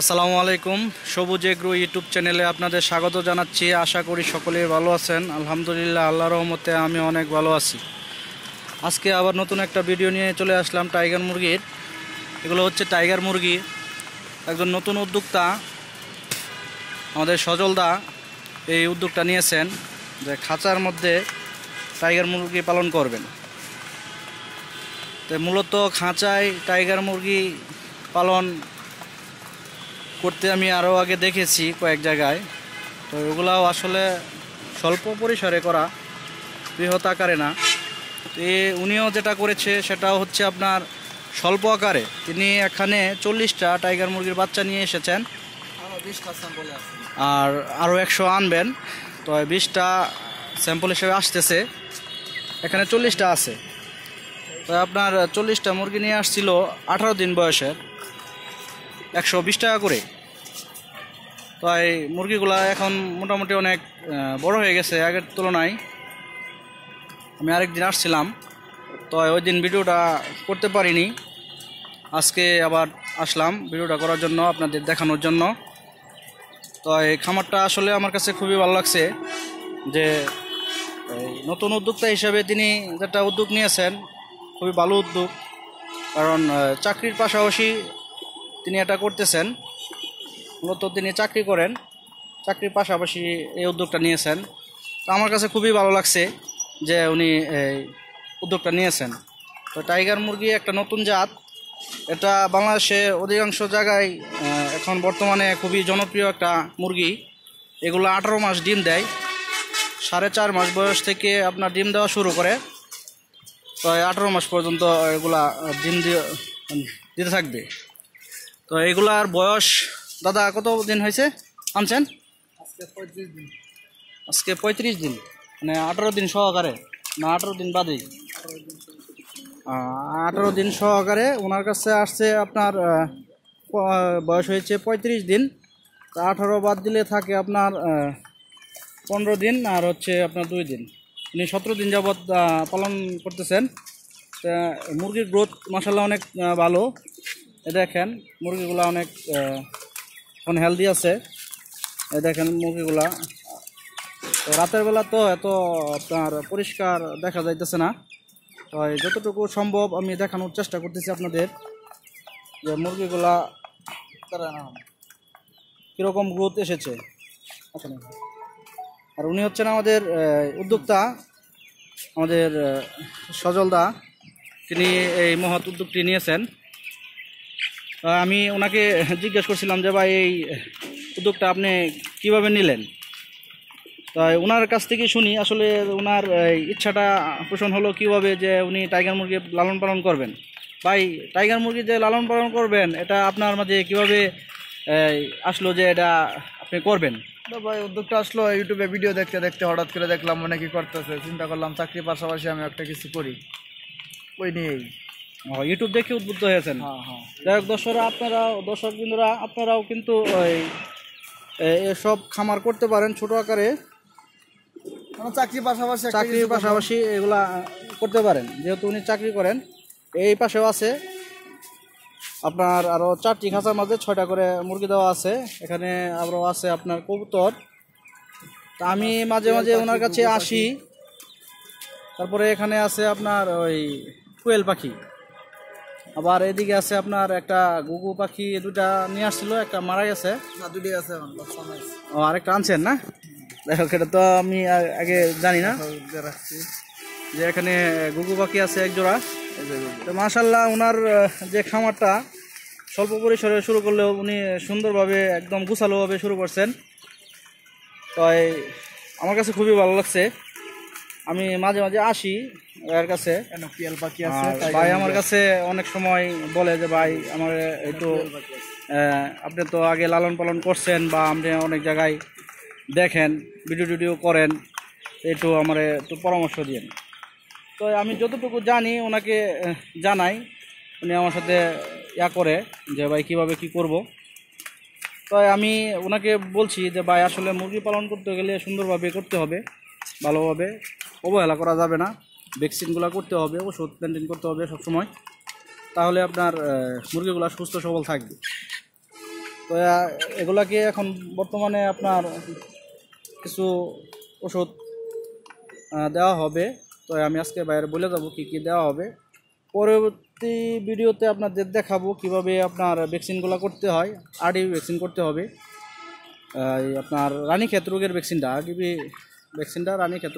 আসসালামু আলাইকুম সবুজ এগ্রো ইউটিউব চ্যানেলে আপনাদের স্বাগত জানাচ্ছি আশা করি সকলেই ভালো আছেন আলহামদুলিল্লাহ আল্লাহ রহমতে আমি অনেক ভালো আছি আজকে আবার নতুন একটা ভিডিও নিয়ে চলে আসলাম টাইগার মুরগির এগুলো হচ্ছে টাইগার মুরগি একজন নতুন উদ্যোক্তা আমাদের সজলদা এই উদ্যোগটা নিয়েছেন যে খাঁচার মধ্যে টাইগার মুরগি পালন করবেন তো মূলত খাঁচায় টাইগার মুরগি পালন করতে আমি আরও আগে দেখেছি কয়েক জায়গায় তো ওগুলাও আসলে স্বল্প পরিসরে করা বৃহৎ আকারে না তো এ উনিও যেটা করেছে সেটাও হচ্ছে আপনার স্বল্প আকারে তিনি এখানে চল্লিশটা টাইগার মুরগির বাচ্চা নিয়ে এসেছেন আর আরও একশো আনবেন তো বিশটা স্যাম্পল হিসেবে আসতেছে এখানে চল্লিশটা আছে তো আপনার চল্লিশটা মুরগি নিয়ে আসছিল আঠারো দিন বয়সের একশো বিশ টাকা করে তাই মুরগিগুলা এখন মোটামুটি অনেক বড় হয়ে গেছে আগের তুলনায় আমি আরেকদিন আসছিলাম তো ওই দিন ভিডিওটা করতে পারিনি আজকে আবার আসলাম ভিডিওটা করার জন্য আপনাদের দেখানোর জন্য তো এই খামারটা আসলে আমার কাছে খুবই ভালো লাগছে যে নতুন উদ্যোক্তা হিসেবে তিনি যেটা উদ্যোগ নিয়েছেন খুবই ভালো উদ্যোগ কারণ চাকরির পাশাপাশি তিনি এটা করতেছেন মূলত তিনি চাকরি করেন চাকরির পাশাপাশি এই উদ্যোগটা নিয়েছেন তো আমার কাছে খুবই ভালো লাগছে যে উনি এই উদ্যোগটা নিয়েছেন তো টাইগার মুরগি একটা নতুন জাত এটা বাংলাদেশে অধিকাংশ জায়গায় এখন বর্তমানে খুবই জনপ্রিয় একটা মুরগি এগুলো আঠারো মাস ডিম দেয় সাড়ে চার মাস বয়স থেকে আপনার ডিম দেওয়া শুরু করে তো আঠারো মাস পর্যন্ত এগুলা ডিম দিয়ে দিতে থাকবে তো এগুলার বয়স দাদা কত দিন হয়েছে আনছেন আজকে পঁয়ত্রিশ দিন মানে আঠারো দিন সহকারে না আঠারো দিন বাদেই আঠারো দিন সহকারে ওনার কাছে আসছে আপনার বয়স হয়েছে পঁয়ত্রিশ দিন তা আঠারো বাদ দিলে থাকে আপনার পনেরো দিন আর হচ্ছে আপনার দুই দিন উনি সতেরো দিন যাবৎ পালন করতেছেন মুরগির গ্রোথ মশালা অনেক ভালো এ দেখেন মুরগিগুলো অনেক এখন হেলদি আছে এ দেখেন মুরগিগুলা তো রাতের বেলা তো এত আপনার পরিষ্কার দেখা যাইতেছে না তো যতটুকু সম্ভব আমি দেখানোর চেষ্টা করতেছি আপনাদের যে মুরগিগুলা তারা কীরকম গ্রোথ এসেছে আর উনি হচ্ছেন আমাদের উদ্যোক্তা আমাদের সজলদা তিনি এই মহৎ উদ্যোগটি নিয়েছেন আমি ওনাকে জিজ্ঞেস করছিলাম যে ভাই এই উদ্যোগটা আপনি কিভাবে নিলেন তাই ওনার কাছ থেকে শুনি আসলে ওনার ইচ্ছাটা পোষণ হলো কীভাবে যে উনি টাইগার মুরগি লালন পালন করবেন ভাই টাইগার মুরগি যে লালন পালন করবেন এটা আপনার মাঝে কিভাবে আসলো যে এটা আপনি করবেন ভাই উদ্যোগটা আসলো ইউটিউবে ভিডিও দেখতে দেখতে হঠাৎ করে দেখলাম কি করতেছে চিন্তা করলাম চাকরির পাশাপাশি আমি একটা কিছু করি ওই নিয়েই ইউটিউব দেখে উদ্বুদ্ধ হয়েছেন হ্যাঁ, হ্যাঁ। যাই হোক দর্শকরা আপনারা দর্শক বিন্দুরা আপনারাও কিন্তু ওই এসব খামার করতে পারেন ছোট আকারে চাকরির পাশাপাশি চাকরির পাশাপাশি এগুলা করতে পারেন যেহেতু উনি চাকরি করেন এই পাশেও আছে আপনার আরও চারটি খাঁচার মাঝে ছয়টা করে মুরগি দেওয়া আছে এখানে আরও আছে আপনার কবুতর তা আমি আচ্ছা, মাঝে মাঝে ওনার কাছে আসি তারপরে এখানে আছে আপনার ওই কোয়েল পাখি আবার এদিকে আছে আপনার একটা গুগু পাখি দুটা নিয়ে আসছিল একটা মারা গেছে দুটি আছে ও আরেকটা আনছেন না দেখো এটা তো আমি আগে জানি না হ্যাঁ, যে এখানে গুগু পাখি আছে এক জোড়া তো মাশাল্লাহ ওনার যে খামারটা স্বল্প পরিসরে শুরু করলেও উনি সুন্দরভাবে একদম গুছালোভাবে শুরু করছেন তাই আমার কাছে খুবই ভালো লাগছে আমি মাঝে মাঝে আসি এর কাছে ভাই আমার কাছে অনেক সময় বলে যে ভাই আমার একটু আপনি তো আগে লালন পালন করছেন বা আপনি অনেক জায়গায় দেখেন ভিডিও টিডিও করেন একটু আমার একটু পরামর্শ দিন তো আমি যতটুকু জানি ওনাকে জানাই উনি আমার সাথে ইয়া করে যে ভাই কিভাবে কি করব। তাই আমি ওনাকে বলছি যে ভাই আসলে মুরগি পালন করতে গেলে সুন্দরভাবে করতে হবে ভালোভাবে অবহেলা করা যাবে না ভ্যাকসিনগুলো করতে হবে ওষুধ মেনটেন করতে হবে সবসময় তাহলে আপনার মুরগিগুলো সুস্থ সবল থাকবে তো এগুলাকে এখন বর্তমানে আপনার কিছু ওষুধ দেওয়া হবে তো আমি আজকে বাইরে বলে যাবো কী কী দেওয়া হবে পরবর্তী ভিডিওতে আপনাদের দেখাবো কিভাবে আপনার ভ্যাকসিনগুলো করতে হয় আরডিবি ভ্যাকসিন করতে হবে আপনার রানী ক্ষেত ভ্যাকসিনটা আর আরডিবি ভ্যাকসিনটা রানী ক্ষেত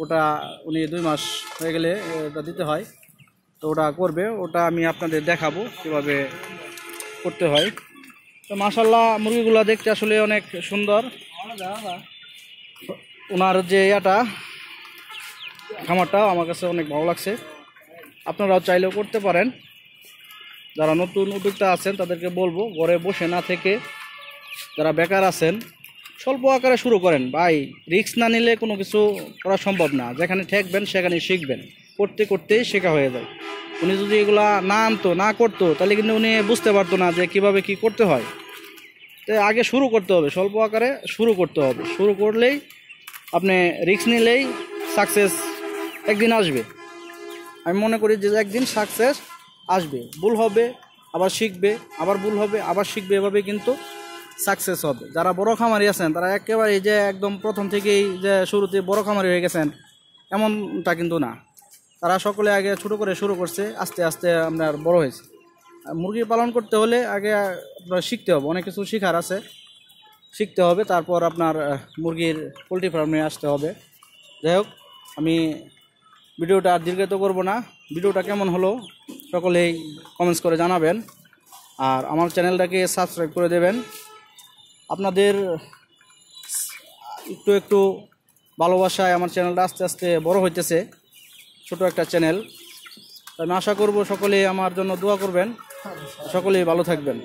ওটা উনি দুই মাস হয়ে গেলে ওটা দিতে হয় তো ওটা করবে ওটা আমি আপনাদের দেখাবো কীভাবে করতে হয় তো মাসাল্লাহ মুরগিগুলো দেখতে আসলে অনেক সুন্দর ওনার যে ইয়াটা খামারটা আমার কাছে অনেক ভালো লাগছে আপনারাও চাইলেও করতে পারেন যারা নতুন উদ্যোক্তা আছেন তাদেরকে বলবো ঘরে বসে না থেকে যারা বেকার আছেন স্বল্প আকারে শুরু করেন ভাই রিক্স না নিলে কোনো কিছু করা সম্ভব না যেখানে ঠেকবেন সেখানে শিখবেন করতে করতেই শেখা হয়ে যায় উনি যদি এগুলা না আনতো না করতো তাহলে কিন্তু উনি বুঝতে পারতো না যে কিভাবে কি করতে হয় তো আগে শুরু করতে হবে স্বল্প আকারে শুরু করতে হবে শুরু করলেই আপনি রিক্স নিলেই সাকসেস একদিন আসবে আমি মনে করি যে একদিন সাকসেস আসবে ভুল হবে আবার শিখবে আবার ভুল হবে আবার শিখবে এভাবে কিন্তু সাকসেস হবে যারা বড় খামারি আছেন তারা একেবারেই যে একদম প্রথম থেকেই যে শুরুতে বড় খামারি হয়ে গেছেন এমনটা কিন্তু না তারা সকলে আগে ছোট করে শুরু করছে আস্তে আস্তে আপনার বড় হয়েছে মুরগি পালন করতে হলে আগে আপনার শিখতে হবে অনেক কিছু শেখার আছে শিখতে হবে তারপর আপনার মুরগির পোলট্রি ফার্মে আসতে হবে যাই হোক আমি ভিডিওটা আর দীর্ঘায়িত করব না ভিডিওটা কেমন হলো সকলেই কমেন্টস করে জানাবেন আর আমার চ্যানেলটাকে সাবস্ক্রাইব করে দেবেন আপনাদের একটু একটু ভালোবাসায় আমার চ্যানেলটা আস্তে আস্তে বড় হইতেছে ছোট একটা চ্যানেল আমি আশা করব সকলে আমার জন্য দোয়া করবেন সকলেই ভালো থাকবেন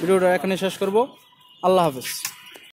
ভিডিওটা এখানে শেষ করব আল্লাহ হাফেজ